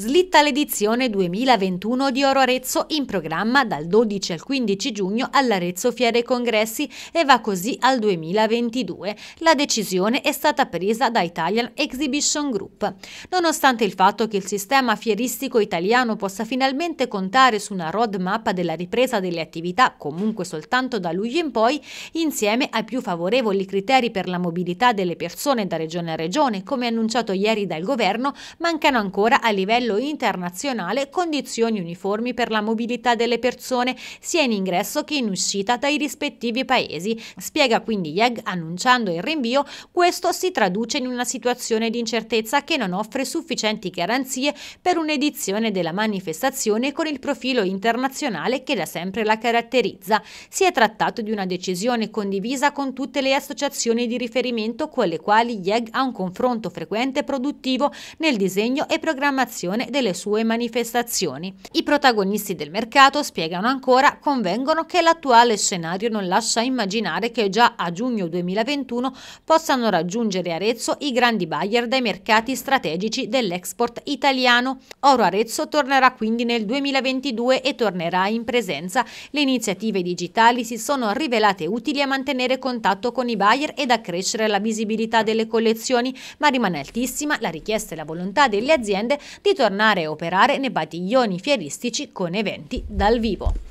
slitta l'edizione 2021 di Oro Arezzo in programma dal 12 al 15 giugno all'Arezzo Fiere Congressi e va così al 2022. La decisione è stata presa da Italian Exhibition Group. Nonostante il fatto che il sistema fieristico italiano possa finalmente contare su una roadmap della ripresa delle attività, comunque soltanto da luglio in poi, insieme ai più favorevoli criteri per la mobilità delle persone da regione a regione, come annunciato ieri dal governo, mancano ancora a livello livello internazionale condizioni uniformi per la mobilità delle persone sia in ingresso che in uscita dai rispettivi paesi. Spiega quindi IEG annunciando il rinvio, questo si traduce in una situazione di incertezza che non offre sufficienti garanzie per un'edizione della manifestazione con il profilo internazionale che da sempre la caratterizza. Si è trattato di una decisione condivisa con tutte le associazioni di riferimento con le quali IEG ha un confronto frequente e produttivo nel disegno e programmazione organizzazione delle sue manifestazioni. I protagonisti del mercato, spiegano ancora, convengono che l'attuale scenario non lascia immaginare che già a giugno 2021 possano raggiungere Arezzo i grandi buyer dai mercati strategici dell'export italiano. Oro Arezzo tornerà quindi nel 2022 e tornerà in presenza. Le iniziative digitali si sono rivelate utili a mantenere contatto con i buyer ed accrescere la visibilità delle collezioni, ma rimane altissima la richiesta e la volontà delle aziende di ritornare a operare nei padiglioni fieristici con eventi dal vivo.